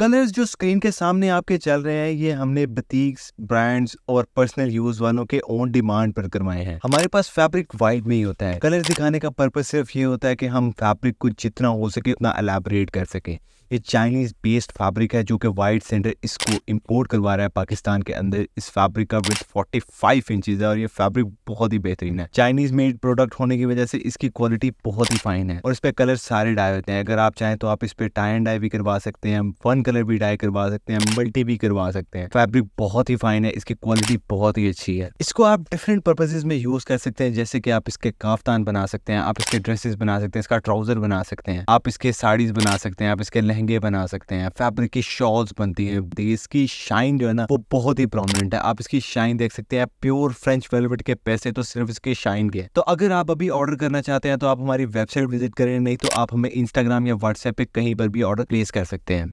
colours जो screen के सामने आपके चल रहे हैं ये हमने बतीक्स ब्रांड्स और पर्सनल यूज वालों के ओन डिमांड पर करवाए हैं हमारे पास फैब्रिक वाइट में ही होता है कलर दिखाने का पर्पज सिर्फ ये होता है कि हम फैब्रिक को जितना हो सके उतना एलेबरेट कर सके ये चाइनीज बेस्ड फैब्रिक है जो कि वाइट सेंटर इसको इम्पोर्ट करवा रहा है पाकिस्तान के अंदर इस फैब्रिक का विथ 45 इंचेस है और ये फैब्रिक बहुत ही बेहतरीन है चाइनीज मेड प्रोडक्ट होने की वजह से इसकी क्वालिटी बहुत ही फाइन है और इस पर कलर सारे डाई होते हैं अगर आप चाहें तो आप इस पर टाई एंड डाई भी करवा सकते हैं वन कलर भी डाई करवा सकते हैं मल्टी भी करवा सकते हैं फैब्रिक बहुत ही फाइन है इसकी क्वालिटी बहुत ही अच्छी है इसको आप डिफरेंट पर्पजेज में यूज कर सकते हैं जैसे कि आप इसके काफ्तान बना सकते हैं आप इसके ड्रेसेस बना सकते हैं इसका ट्राउजर बना सकते हैं आप इसके साड़ीज बना सकते हैं आप इसके लहंगे बना सकते हैं फैब्रिक की शॉल्स बनती है इसकी शाइन जो है ना वो बहुत ही प्रोमिनेंट है आप इसकी शाइन देख सकते हैं प्योर फ्रेंच वेलवेट के पैसे तो सिर्फ इसके शाइन के तो अगर आप अभी ऑर्डर करना चाहते हैं तो आप हमारी वेबसाइट विजिट करें नहीं तो आप हमें इंस्टाग्राम या व्हाट्सएप पे कहीं पर भी ऑर्डर प्लेस कर सकते हैं